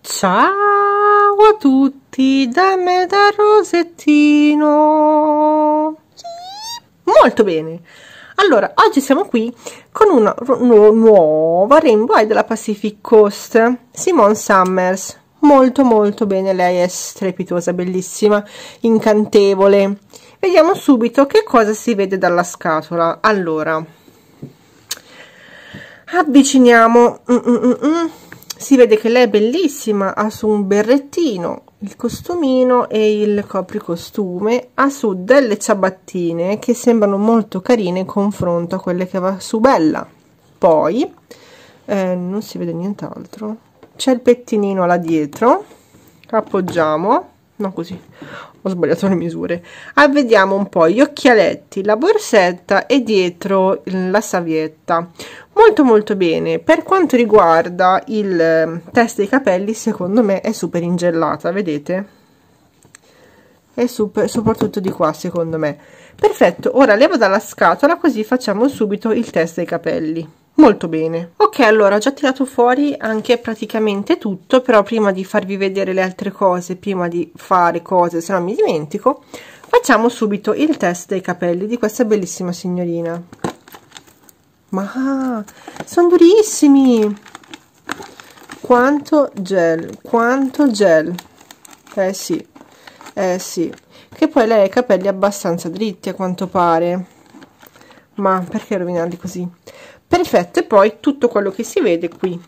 Ciao a tutti da me da Rosettino. Molto bene. Allora, oggi siamo qui con una, una nuova Rainbow Eye della Pacific Coast, Simone Summers. Molto molto bene, lei è strepitosa, bellissima, incantevole. Vediamo subito che cosa si vede dalla scatola. Allora, avviciniamo mm, mm -mm -mm. si vede che lei è bellissima ha su un berrettino il costumino e il copricostume ha su delle ciabattine che sembrano molto carine in confronto a quelle che va su Bella poi eh, non si vede nient'altro c'è il pettinino là dietro appoggiamo no così, ho sbagliato le misure. Ah, vediamo un po' gli occhialetti, la borsetta e dietro la savietta. Molto molto bene, per quanto riguarda il ehm, test dei capelli secondo me è super ingellata, vedete? è super, soprattutto di qua secondo me perfetto ora levo dalla scatola così facciamo subito il test dei capelli molto bene ok allora ho già tirato fuori anche praticamente tutto però prima di farvi vedere le altre cose prima di fare cose se no mi dimentico facciamo subito il test dei capelli di questa bellissima signorina ma sono durissimi quanto gel quanto gel eh sì eh sì che poi lei ha i capelli abbastanza dritti a quanto pare ma perché rovinarli così perfetto e poi tutto quello che si vede qui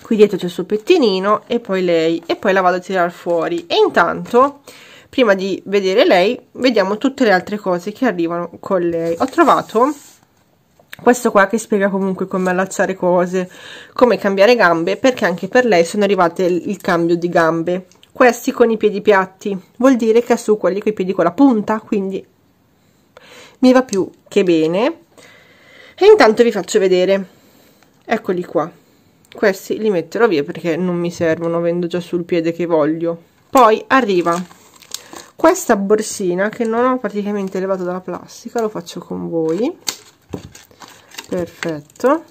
qui dietro c'è il suo pettinino e poi lei e poi la vado a tirare fuori e intanto prima di vedere lei vediamo tutte le altre cose che arrivano con lei ho trovato questo qua che spiega comunque come allacciare cose come cambiare gambe perché anche per lei sono arrivate il cambio di gambe questi con i piedi piatti vuol dire che ha su quelli con i piedi con la punta quindi mi va più che bene e intanto vi faccio vedere eccoli qua questi li metterò via perché non mi servono vendo già sul piede che voglio poi arriva questa borsina che non ho praticamente levato dalla plastica lo faccio con voi perfetto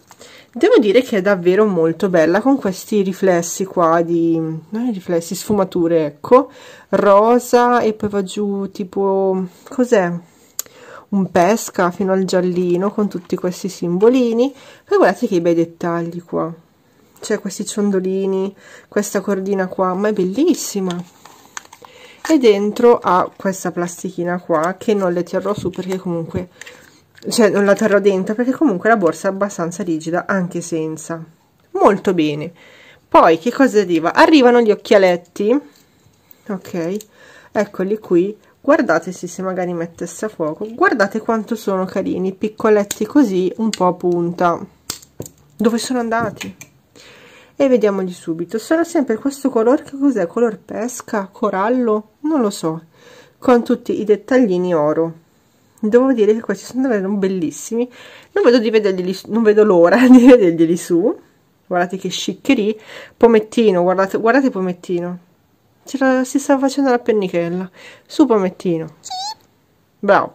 devo dire che è davvero molto bella con questi riflessi qua di non riflessi sfumature ecco rosa e poi va giù tipo cos'è un pesca fino al giallino con tutti questi simbolini poi guardate che bei dettagli qua c'è questi ciondolini questa cordina qua ma è bellissima e dentro ha questa plastichina qua che non le terrò su perché comunque cioè non la terrò dentro perché comunque la borsa è abbastanza rigida anche senza molto bene poi che cosa arriva arrivano gli occhialetti ok eccoli qui guardate sì, se magari mettesse a fuoco guardate quanto sono carini piccoletti così un po' a punta dove sono andati e vediamoli subito sono sempre questo colore che cos'è color pesca corallo non lo so con tutti i dettaglini oro devo dire che questi sono davvero bellissimi non vedo vedo l'ora di vederglieli su guardate che sciccherie pomettino guardate guardate pomettino la, si sta facendo la pennichella su pomettino sì. bravo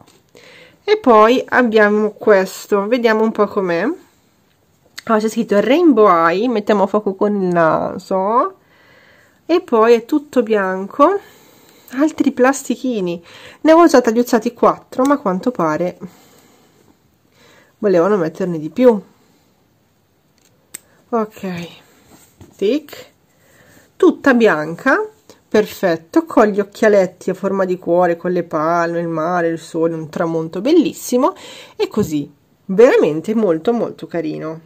e poi abbiamo questo vediamo un po' com'è allora, c'è scritto rainbow eye mettiamo a fuoco con il naso e poi è tutto bianco altri plastichini ne ho già tagliuzzati 4 ma a quanto pare volevano metterne di più ok tic tutta bianca perfetto, con gli occhialetti a forma di cuore, con le palme, il mare, il sole, un tramonto bellissimo e così. Veramente molto molto carino.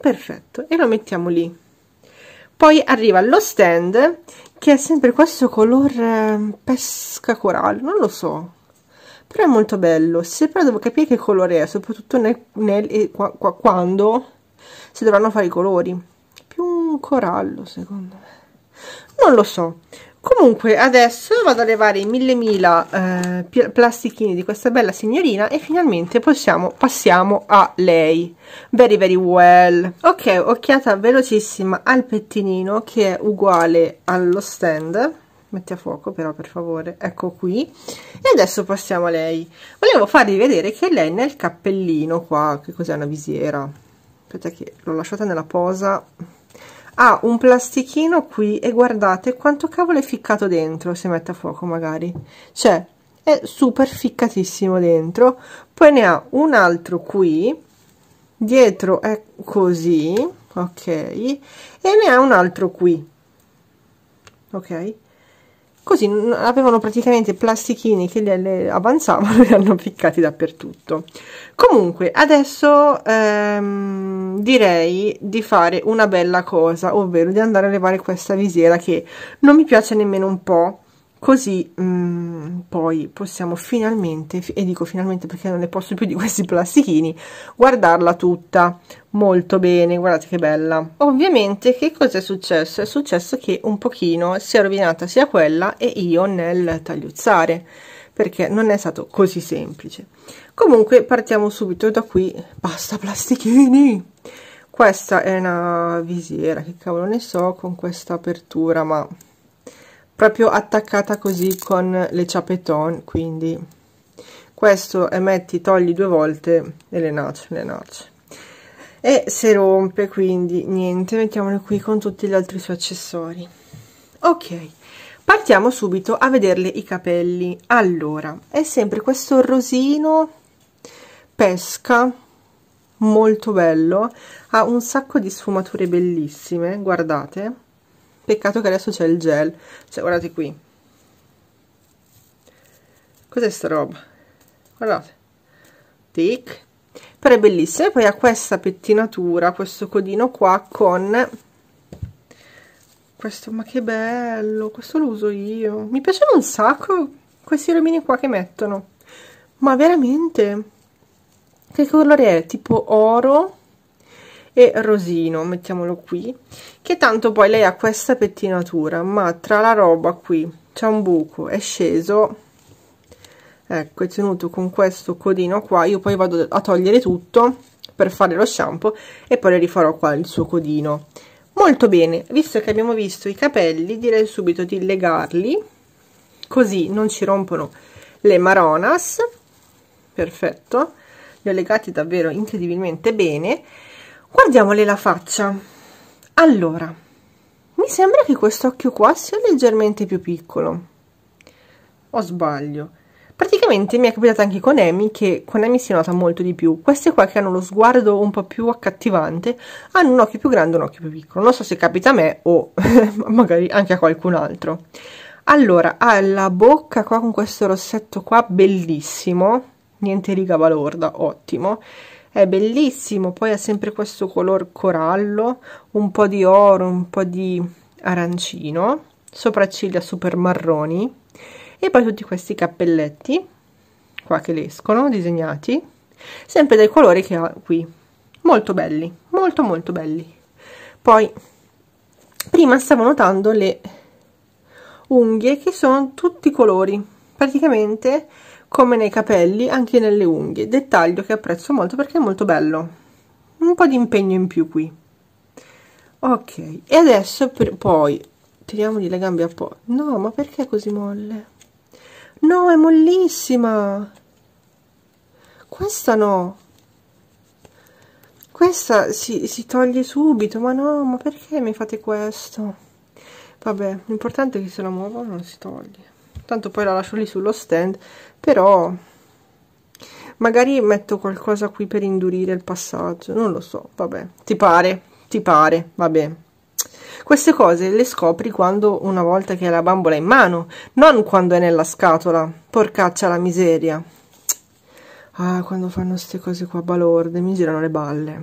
Perfetto, e lo mettiamo lì. Poi arriva lo stand, che è sempre questo color ehm, pesca corallo, non lo so. Però è molto bello, se però devo capire che colore è, soprattutto nel, nel eh, qua, qua, quando si dovranno fare i colori. Più un corallo, secondo me non lo so comunque adesso vado a levare i mille mila eh, plastichini di questa bella signorina e finalmente possiamo, passiamo a lei very very well ok occhiata velocissima al pettinino che è uguale allo stand metti a fuoco però per favore ecco qui e adesso passiamo a lei volevo farvi vedere che lei nel cappellino qua che cos'è una visiera aspetta che l'ho lasciata nella posa ha un plastichino qui e guardate quanto cavolo è ficcato dentro se mette a fuoco magari cioè è super ficcatissimo dentro poi ne ha un altro qui dietro è così ok e ne ha un altro qui ok così avevano praticamente plastichini che le avanzavano e li hanno ficcati dappertutto comunque adesso ehm, direi di fare una bella cosa ovvero di andare a levare questa visiera che non mi piace nemmeno un po' Così mh, mm, poi possiamo finalmente, e dico finalmente perché non ne posso più di questi plastichini, guardarla tutta molto bene, guardate che bella. Ovviamente che cosa è successo? È successo che un pochino si è rovinata sia quella e io nel tagliuzzare, perché non è stato così semplice. Comunque partiamo subito da qui, basta plastichini! Questa è una visiera, che cavolo ne so, con questa apertura, ma proprio attaccata così con le ciapeton quindi questo è metti togli due volte e le noce le noci e se rompe quindi niente mettiamolo qui con tutti gli altri suoi accessori ok partiamo subito a vederle i capelli allora è sempre questo rosino pesca molto bello ha un sacco di sfumature bellissime guardate peccato che adesso c'è il gel cioè guardate qui cos'è sta roba guardate tic però è bellissima e poi ha questa pettinatura questo codino qua con questo ma che bello questo lo uso io mi piacciono un sacco questi romini qua che mettono ma veramente che colore è tipo oro e rosino mettiamolo qui che tanto poi lei ha questa pettinatura ma tra la roba qui c'è un buco è sceso ecco è tenuto con questo codino qua io poi vado a togliere tutto per fare lo shampoo e poi le rifarò qua il suo codino molto bene visto che abbiamo visto i capelli direi subito di legarli così non ci rompono le maronas perfetto li ho legati davvero incredibilmente bene guardiamole la faccia allora mi sembra che quest'occhio qua sia leggermente più piccolo o sbaglio praticamente mi è capitato anche con Amy che con Amy si nota molto di più queste qua che hanno lo sguardo un po' più accattivante hanno un occhio più grande e un occhio più piccolo non so se capita a me o magari anche a qualcun altro allora ha la bocca qua con questo rossetto qua bellissimo niente riga balorda ottimo è bellissimo poi ha sempre questo color corallo un po di oro un po di arancino sopracciglia super marroni e poi tutti questi cappelletti qua che le escono disegnati sempre dai colori che ha qui molto belli molto molto belli poi prima stavo notando le unghie che sono tutti colori praticamente come nei capelli anche nelle unghie dettaglio che apprezzo molto perché è molto bello un po' di impegno in più qui ok e adesso per, poi tiriamogli le gambe a po' no ma perché è così molle no è mollissima questa no questa si, si toglie subito ma no ma perché mi fate questo vabbè l'importante è che se la muovo non si toglie tanto poi la lascio lì sullo stand però magari metto qualcosa qui per indurire il passaggio non lo so vabbè ti pare ti pare vabbè queste cose le scopri quando una volta che hai la bambola in mano non quando è nella scatola porcaccia la miseria ah quando fanno queste cose qua balorde mi girano le balle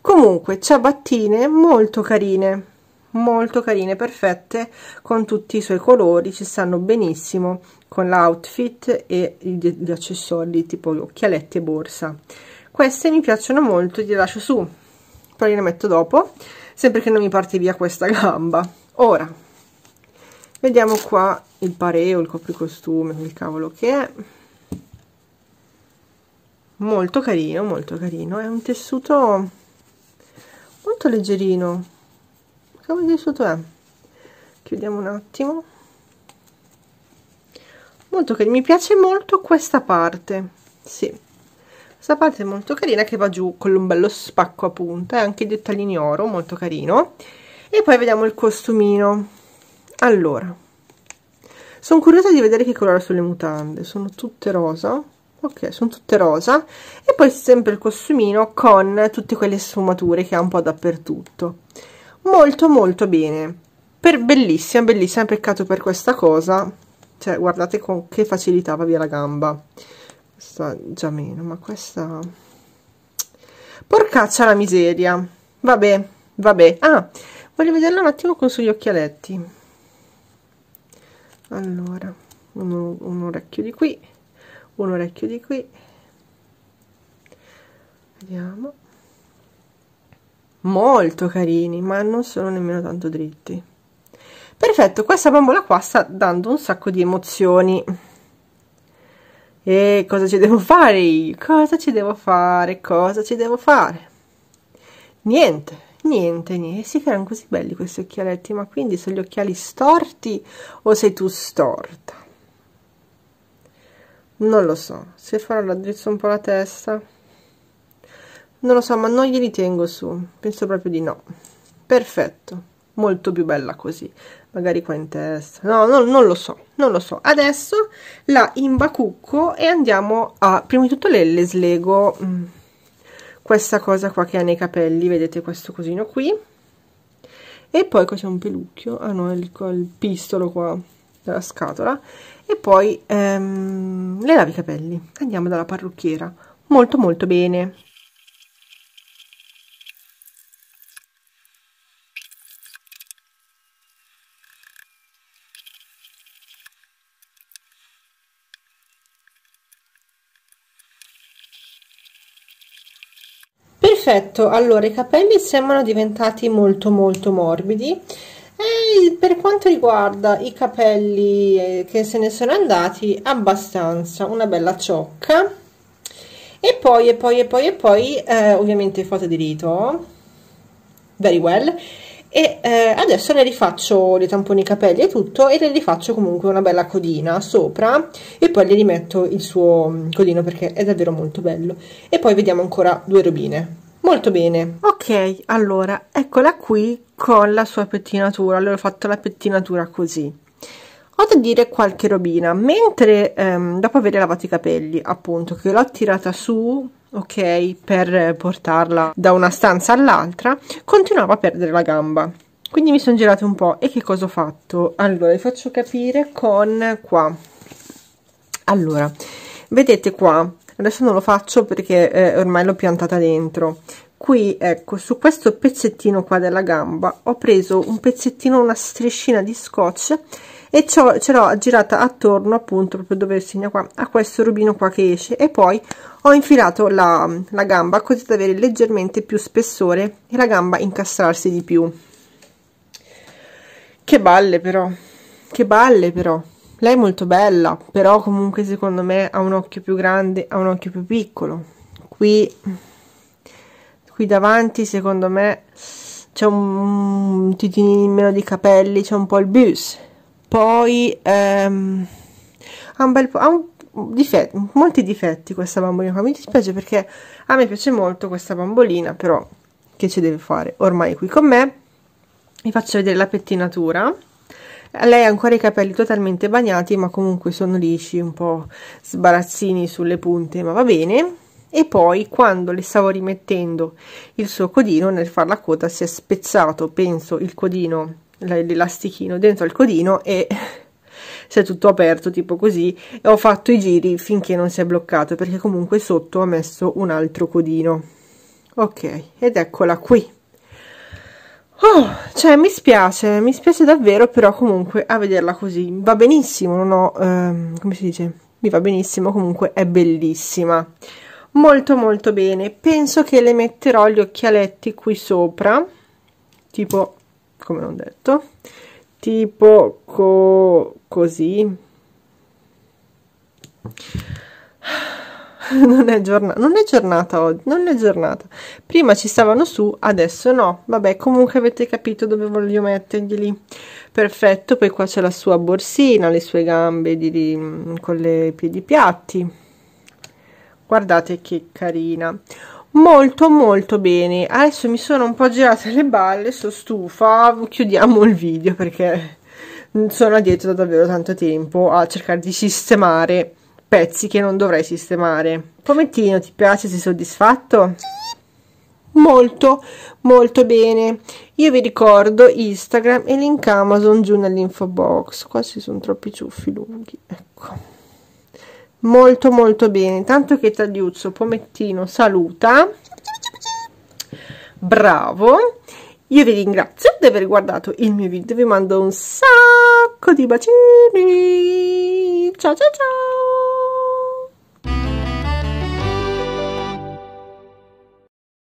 comunque ciabattine molto carine molto carine perfette con tutti i suoi colori ci stanno benissimo con l'outfit e gli accessori tipo occhialetti e borsa queste mi piacciono molto le lascio su poi le metto dopo sempre che non mi parte via questa gamba ora vediamo qua il pareo il copricostume il cavolo che è molto carino molto carino è un tessuto molto leggerino scavo di su chiudiamo un attimo molto carino mi piace molto questa parte sì questa parte è molto carina che va giù con un bello spacco a punta e anche i dettagli oro molto carino e poi vediamo il costumino allora sono curiosa di vedere che colore sulle mutande sono tutte rosa ok sono tutte rosa e poi sempre il costumino con tutte quelle sfumature che ha un po' dappertutto molto molto bene per bellissima bellissima peccato per questa cosa cioè guardate con che facilità va via la gamba questa già meno ma questa porcaccia la miseria vabbè vabbè ah voglio vederla un attimo con sugli occhialetti allora uno, un orecchio di qui un orecchio di qui vediamo molto carini ma non sono nemmeno tanto dritti perfetto questa bambola qua sta dando un sacco di emozioni e cosa ci devo fare io? cosa ci devo fare cosa ci devo fare niente niente niente Si che erano così belli questi occhialetti ma quindi sono gli occhiali storti o sei tu storta non lo so se farò raddrizzo un po' la testa non lo so ma non glieli tengo su penso proprio di no perfetto molto più bella così magari qua in testa no, no non lo so non lo so adesso la imbacucco e andiamo a prima di tutto le, le slego mm. questa cosa qua che ha nei capelli vedete questo cosino qui e poi qua c'è un pelucchio ah no il, il pistolo qua della scatola e poi ehm, le lavi i capelli andiamo dalla parrucchiera molto molto bene perfetto allora i capelli sembrano diventati molto molto morbidi e per quanto riguarda i capelli eh, che se ne sono andati abbastanza una bella ciocca e poi e poi e poi e poi eh, ovviamente foto di rito very well e eh, adesso le rifaccio le tamponi i capelli e tutto e le rifaccio comunque una bella codina sopra e poi le rimetto il suo mm, codino perché è davvero molto bello e poi vediamo ancora due robine molto bene ok allora eccola qui con la sua pettinatura allora ho fatto la pettinatura così ho da dire qualche robina mentre ehm, dopo aver lavato i capelli appunto che l'ho tirata su ok per portarla da una stanza all'altra continuava a perdere la gamba quindi mi sono girata un po' e che cosa ho fatto? Allora, vi faccio capire con qua. Allora, vedete qua adesso non lo faccio perché eh, ormai l'ho piantata dentro qui ecco su questo pezzettino qua della gamba ho preso un pezzettino una striscina di scotch e ce l'ho girata attorno appunto proprio dove segna qua a questo rubino qua che esce e poi ho infilato la, la gamba così da avere leggermente più spessore e la gamba incastrarsi di più che balle però che balle però lei è molto bella, però comunque secondo me ha un occhio più grande, ha un occhio più piccolo. Qui, qui davanti secondo me c'è un, un titinino in meno di capelli, c'è un po' il bus. Poi ehm, ha un bel po'... Ha un difetti, molti difetti questa bambolina qua. Mi dispiace perché a me piace molto questa bambolina, però che ci deve fare? Ormai qui con me. Vi faccio vedere la pettinatura lei ha ancora i capelli totalmente bagnati, ma comunque sono lisci, un po' sbarazzini sulle punte, ma va bene. E poi, quando le stavo rimettendo il suo codino, nel far la coda si è spezzato, penso, il codino, l'elastichino dentro il codino e si è tutto aperto, tipo così, e ho fatto i giri finché non si è bloccato, perché comunque sotto ho messo un altro codino. Ok, ed eccola qui. Oh, cioè, mi spiace, mi spiace davvero, però comunque a vederla così va benissimo, non ho, ehm, come si dice, mi va benissimo, comunque è bellissima. Molto molto bene, penso che le metterò gli occhialetti qui sopra, tipo, come non detto, tipo co così. non è giornata, non è giornata oggi, non è giornata. Prima ci stavano su, adesso no. Vabbè, comunque avete capito dove voglio metterglieli. Perfetto, poi qua c'è la sua borsina, le sue gambe di, di, con le piedi piatti. Guardate che carina. Molto molto bene. Adesso mi sono un po' girate le balle, sono stufa. Chiudiamo il video perché sono dietro da davvero tanto tempo a cercare di sistemare pezzi che non dovrei sistemare. Pomettino, ti piace? Sei soddisfatto? Molto, molto bene. Io vi ricordo Instagram e link Amazon giù nell'info box. Qua ci sono troppi ciuffi lunghi, ecco. Molto, molto bene. Tanto che Tagliuzzo Pomettino saluta. Bravo. Io vi ringrazio di aver guardato il mio video. Vi mando un sacco di bacini. Ciao, ciao, ciao.